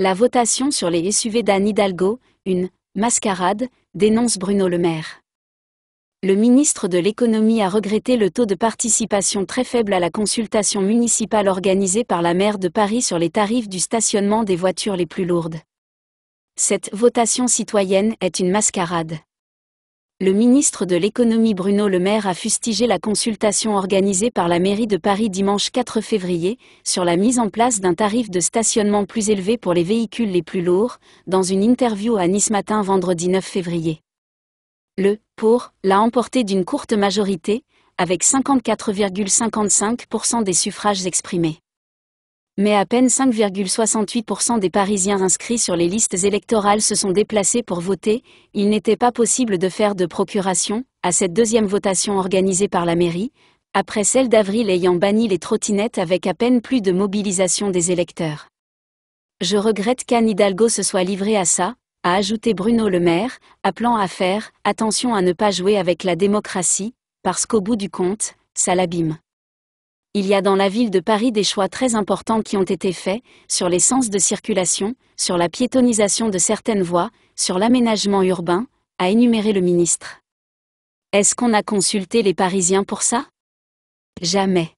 La votation sur les SUV d'Anne Hidalgo, une mascarade, dénonce Bruno Le Maire. Le ministre de l'économie a regretté le taux de participation très faible à la consultation municipale organisée par la maire de Paris sur les tarifs du stationnement des voitures les plus lourdes. Cette votation citoyenne est une mascarade le ministre de l'économie Bruno Le Maire a fustigé la consultation organisée par la mairie de Paris dimanche 4 février sur la mise en place d'un tarif de stationnement plus élevé pour les véhicules les plus lourds, dans une interview à Nice Matin vendredi 9 février. Le pour l'a emporté d'une courte majorité, avec 54,55% des suffrages exprimés mais à peine 5,68% des Parisiens inscrits sur les listes électorales se sont déplacés pour voter, il n'était pas possible de faire de procuration, à cette deuxième votation organisée par la mairie, après celle d'avril ayant banni les trottinettes avec à peine plus de mobilisation des électeurs. Je regrette qu'Anne Hidalgo se soit livrée à ça, a ajouté Bruno Le Maire, appelant à faire attention à ne pas jouer avec la démocratie, parce qu'au bout du compte, ça l'abîme il y a dans la ville de Paris des choix très importants qui ont été faits, sur les sens de circulation, sur la piétonisation de certaines voies, sur l'aménagement urbain, a énuméré le ministre. Est-ce qu'on a consulté les Parisiens pour ça Jamais.